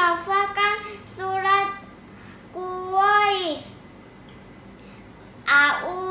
hafalkan surat Quraisy. A'udzu